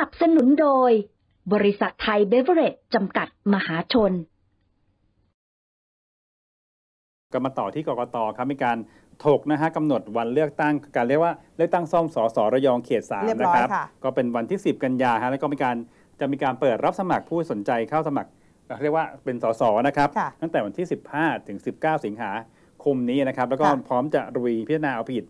นับสนุนโดยบริษัทไทยเบเวอร์เรจจำกัดมหาชน ก็มาต่อที่กรกตครับมีการถกนะฮะกำหนดวันเลือกตั้ง การเรียกว่าเลือกตั้งซ่อมสอสอระยองเขตสามนะครับ ก็เป็นวันที่ 10 กันยาฮะแล้วก็มีการจะมีการเปิดรับสมัครผู้สนใจเข้าสมัคร เรียกว่าเป็นสสนะครับ ตั้งแต่วันที่ 15ถึง19 สิงหาคมนี้นะครับ แล้วก็พร้อมจะรุยพิจารณาเอาผิด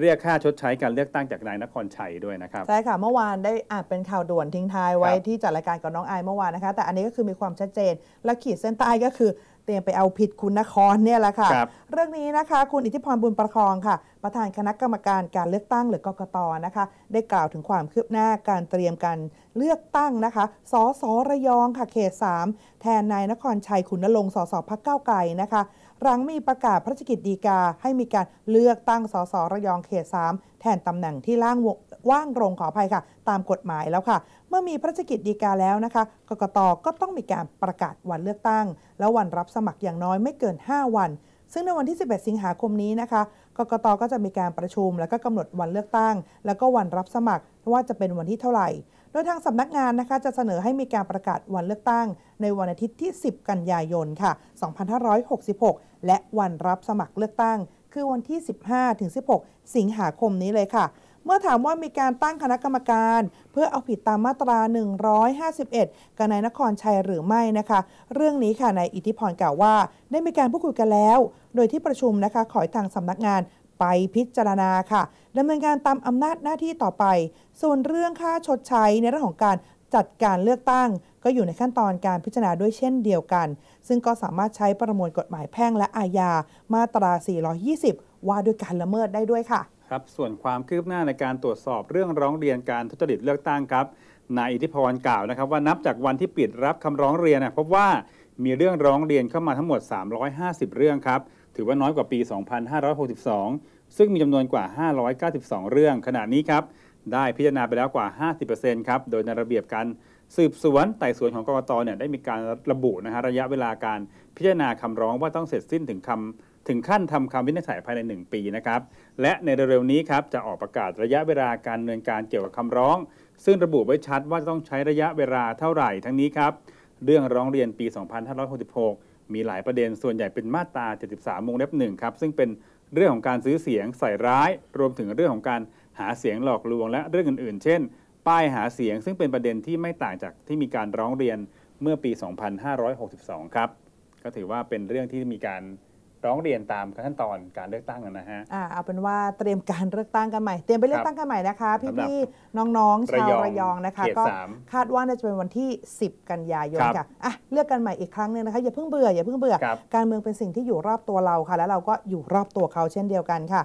เรียกค่าชดใช้การเลือกตั้งจากนายนครชัยด้วยนะครับใช่ค่ะเมื่อวานได้อ่าเป็นข่าวด่วนทิ้งท้ายไว้ที่จัดรายการกับน้องไอเมื่อวานนะคะ แต่อันนี้ก็คือมีความชัดเจนและขีดเส้นใต้ก็คือ เตรียมไปเอาผิดคุณนครเนี่ยแหละค่ะเรื่องนี้นะคะ คุณอิทธิพรบุญประคองค่ะ ประธานคณะกรรมการการเลือกตั้งหรือกกตนะคะ ได้กล่าวถึงความคืบหน้าการเตรียมการเลือกตั้งนะคะ สสระยองค่ะ เขต 3 แทนนายนครชัยขุนนรงคสสพักเก้าไก่นะคะหลังมีประกาศพระราชกิจดีกาให้มีการเลือกตั้งสสระยองเขต 3 แทนตำแหน่งที่ล่างว่างรงขออภัยค่ะ ตามกฎหมายแล้วค่ะ เมื่อมีพระราชกิจดีกาแล้วนะคะ กกตก็ต้องมีการประกาศวันเลือกตั้ง และวันรับสมัครอย่างน้อยไม่เกิน 5 วัน ซึ่งในวันที่11สิงหาคมนี้นะคะ กกตก็จะมีการประชุมแล้วก็กำหนดวันเลือกตั้ง แล้วก็วันรับสมัครว่าจะเป็นวันที่เท่าไหร่โดยทางสำนักงานนะคะ จะเสนอให้มีการประกาศวันเลือกตั้ง ในวันอาทิตย์ที่ 10 กันยายนค่ะ 2566 และวันรับสมัครเลือกตั้ง คือวันที่ 15-16 สิงหาคมนี้เลยค่ะ เมื่อถามว่ามีการตั้งคณะกรรมการ เพื่อเอาผิดตามมาตรา 151 กันนายนครชัยหรือไม่นะคะ เรื่องนี้ค่ะนายอิทธิพรกล่าวว่า ได้มีการพูดคุยกันแล้ว โดยที่ประชุมนะคะขอทางสำนักงานไปพิจารณาค่ะดำเนินการตามอำนาจหน้าที่ต่อไป ส่วนเรื่องค่าชดใช้ในเรื่องของการจัดการเลือกตั้ง ก็อยู่ในขั้นตอนการพิจารณาด้วยเช่นเดียวกัน ซึ่งก็สามารถใช้ประมวลกฎหมายแพ่งและอาญามาตรา 420 ว่าด้วยการละเมิดได้ด้วยค่ะ ครับส่วนความคืบหน้าในการตรวจสอบเรื่องร้องเรียนการทุจริตเลือกตั้งครับนายอิทธิพรกล่าวนะครับ ว่านับจากวันที่ปิดรับคำร้องเรียนนะพบว่ามีเรื่องร้องเรียนเข้ามาทั้งหมด 350 เรื่องครับ ถือว่าน้อยกว่าปี 2562 ซึ่งมีจำนวนกว่า 592 เรื่อง ขณะนี้ครับ ได้พิจารณาไปแล้วกว่า 50%ครับ โดยในระเบียบการสืบสวนไต่สวนของกรกตเนี่ย ได้มีการระบุนะฮะระยะเวลาการพิจารณาคำร้องว่าต้องเสร็จสิ้นถึงคำถึงขั้นทำคำวินิจฉัยภายใน 1 ปีนะครับ และในเร็วๆนี้ครับจะออกประกาศระยะเวลาการดำเนินการเกี่ยวกับคำร้อง ซึ่งระบุไว้ชัดว่าต้องใช้ระยะเวลาเท่าไหร่ทั้งนี้ครับเรื่องร้องเรียนปี 2566 มีหลายประเด็น ส่วนใหญ่เป็นมาตรา73วงเล็บหนึ่งครับ ซึ่งเป็นเรื่องของการซื้อเสียงใส่ร้าย รวมถึงเรื่องของการหาเสียงหลอกลวง และเรื่องอื่นๆ เช่น ป้ายหาเสียง ซึ่งเป็นประเด็นที่ไม่ต่างจากที่มีการร้องเรียนเมื่อปี 2562 ครับ ก็ถือว่าเป็นเรื่องที่มีการร้องเรียนตามขั้นตอนการเลือกตั้งนะฮะ อ่า เอาเป็นว่าเตรียมการเลือกตั้งกันใหม่ เตรียมไปเลือกตั้งกันใหม่นะคะพี่่น้องๆชาวระยองนะคะ ก็คาดว่าน่าจะเป็นวันที่ 10 กันยายนค่ะ อ่ะ เลือกกันใหม่อีกครั้งนึงนะคะอย่าเพิ่งเบื่ออย่าเพิ่งเบื่อ การเมืองเป็นสิ่งที่อยู่รอบตัวเราค่ะ แล้วเราก็อยู่รอบตัวเขาเช่นเดียวกันค่ะ